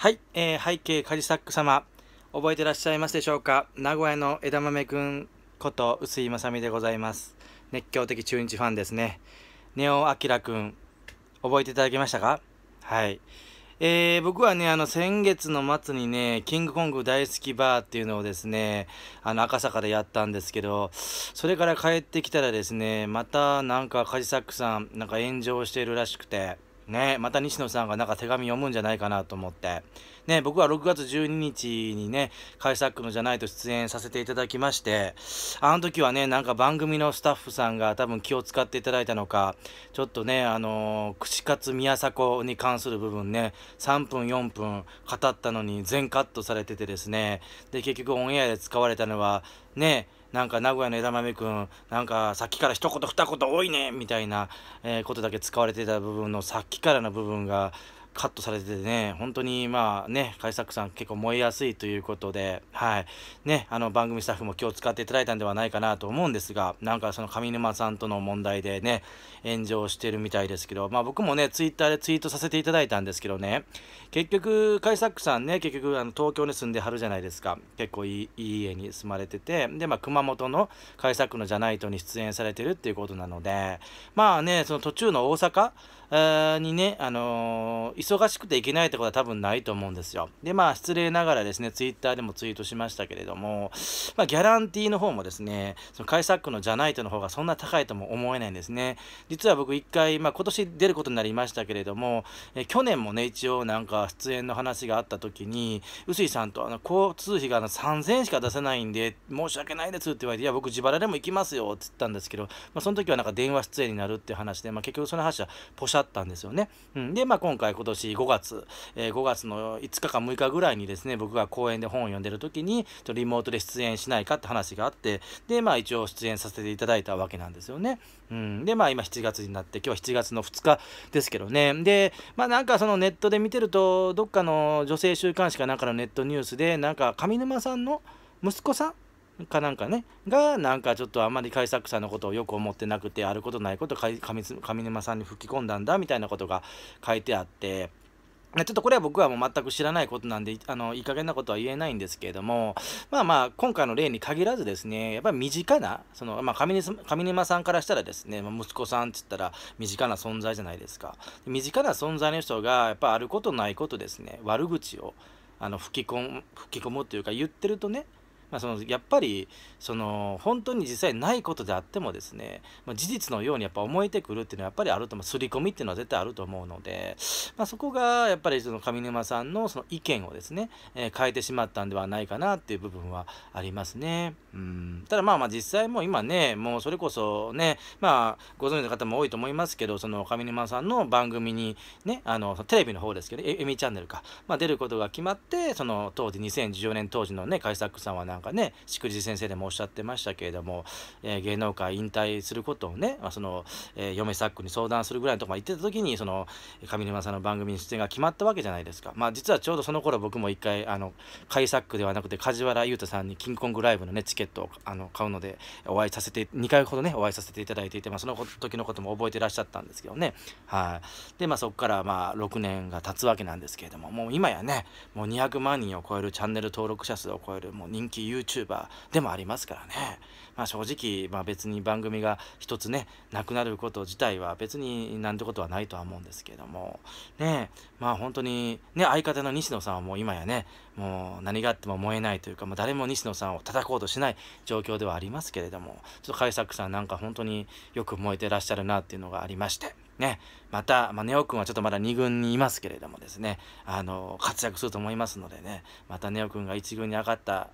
はい、えー、背景カジサック様、覚えてらっしゃいますでしょうか名古屋の枝豆くんこと、臼井正美でございます。熱狂的中日ファンですね。ネオアキラくん、覚えていただけましたかはい。えー、僕はね、あの、先月の末にね、キングコング大好きバーっていうのをですね、あの、赤坂でやったんですけど、それから帰ってきたらですね、またなんかカジサックさん、なんか炎上してるらしくて、ね、また西野さんがなんか手紙読むんじゃないかなと思って。ね、僕は6月12日にね、カイサックのじゃないと出演させていただきまして、あの時はね、なんか番組のスタッフさんが多分気を使っていただいたのか、ちょっとね、あのー、串カツ宮迫に関する部分ね、3分4分語ったのに全カットされててですね、で、結局オンエアで使われたのは、ね、なんか名古屋の枝豆くん、なんかさっきから一言二言多いねみたいな、えことだけ使われてた部分のさっきからの部分が、カットされててね、本当にまあね、カイサックさん結構燃えやすいということで、はい。ね、あの番組スタッフも今日使っていただいたんではないかなと思うんですが、なんかその上沼さんとの問題でね、炎上してるみたいですけど、まあ僕もね、ツイッターでツイートさせていただいたんですけどね、結局、カイサックさんね、結局あの東京に住んではるじゃないですか。結構いい家に住まれてて、で、まあ熊本のカイサックのじゃないとに出演されてるっていうことなので、まあね、その途中の大阪、にね、あのー忙しくていけないってことは多分ないと思うんですよ。で、まあ、失礼ながらですね、ツイッターでもツイートしましたけれども、まあ、ギャランティーの方もですね、その解散区のじゃないとの方がそんな高いとも思えないんですね。実は僕一回、まあ、今年出ることになりましたけれども、え去年もね、一応なんか出演の話があった時に、臼井さんとあの交通費があの3000円しか出せないんで、申し訳ないですって言われて、いや、僕自腹でも行きますよって言ったんですけど、まあ、その時はなんか電話出演になるって話で、まあ、結局その話はポシャったんですよね。うん、で、まあ、今回今年5月、えー、5月の5日か6日ぐらいにですね、僕が公演で本を読んでる時に、ちょリモートで出演しないかって話があって、で、まあ一応出演させていただいたわけなんですよね。うん。で、まあ今7月になって、今日は7月の2日ですけどね。で、まあなんかそのネットで見てると、どっかの女性週刊誌かなんかのネットニュースで、なんか上沼さんの息子さんかなんかねがなんかちょっとあんまり開作者のことをよく思ってなくてあることないこと上上沼さんに吹き込んだんだみたいなことが書いてあって。ちょっとこれは僕はもう全く知らないことなんで、あの、いい加減なことは言えないんですけれども、まあまあ、今回の例に限らずですね、やっぱり身近な、その、まあ上、上沼さんからしたらですね、まあ、息子さんって言ったら身近な存在じゃないですか。身近な存在の人が、やっぱあることないことですね、悪口を、あの、吹き込む、吹き込むというか言ってるとね、まあ、そのやっぱりその本当に実際ないことであってもですね、まあ、事実のようにやっぱ思えてくるっていうのはやっぱりあると思う刷り込みっていうのは絶対あると思うので、まあ、そこがやっぱりその上沼さんのその意見をですね、えー、変えてしまったんではないかなっていう部分はありますね。うんただまあまあ実際もう今ねもうそれこそねまあご存知の方も多いと思いますけどその上沼さんの番組にねあのテレビの方ですけど、ね、エミチャンネルか、まあ、出ることが決まってその当時2014年当時のね開作さんはなんかんかねしくじ先生でもおっしゃってましたけれども、えー、芸能界引退することをね、まあ、その、えー、嫁サックに相談するぐらいのとこまで行ってた時にその上沼さんの番組に出演が決まったわけじゃないですかまあ実はちょうどその頃僕も一回あの甲サックではなくて梶原裕太さんにキングコングライブのねチケットをあの買うのでお会いさせて2回ほどねお会いさせていただいていて、まあ、その時のことも覚えてらっしゃったんですけどねはいでまあそこからまあ6年が経つわけなんですけれどももう今やねもう200万人を超えるチャンネル登録者数を超えるもう人気 YouTuber でもありますからね。まあ、正直、まあ、別に番組が一つね、なくなること自体は別になんてことはないとは思うんですけども、ねまあ本当に、ね、相方の西野さんはもう今やね、もう何があっても燃えないというか、もう誰も西野さんを叩こうとしない状況ではありますけれども、ちょっと海作さんなんか本当によく燃えてらっしゃるなっていうのがありまして、ね、また、まあ、ネオんはちょっとまだ2軍にいますけれどもですね、あの、活躍すると思いますのでね、またネオんが1軍に上がった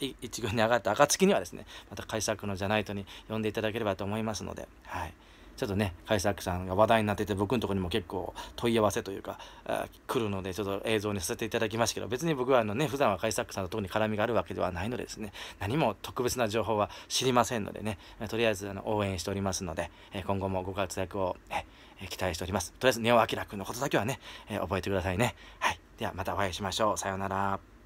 1軍に上がった暁にはですねまた海作のじゃないとに呼んでいただければと思いますので、はい、ちょっとね海作さんが話題になってて僕のとこにも結構問い合わせというか来るのでちょっと映像にさせていただきますけど別に僕はあのね普段は海作さんと特に絡みがあるわけではないのでですね何も特別な情報は知りませんのでねとりあえずあの応援しておりますので今後もご活躍を、ね、期待しておりますとりあえず根尾ア君のことだけはね覚えてくださいねはいではまたお会いしましょうさようなら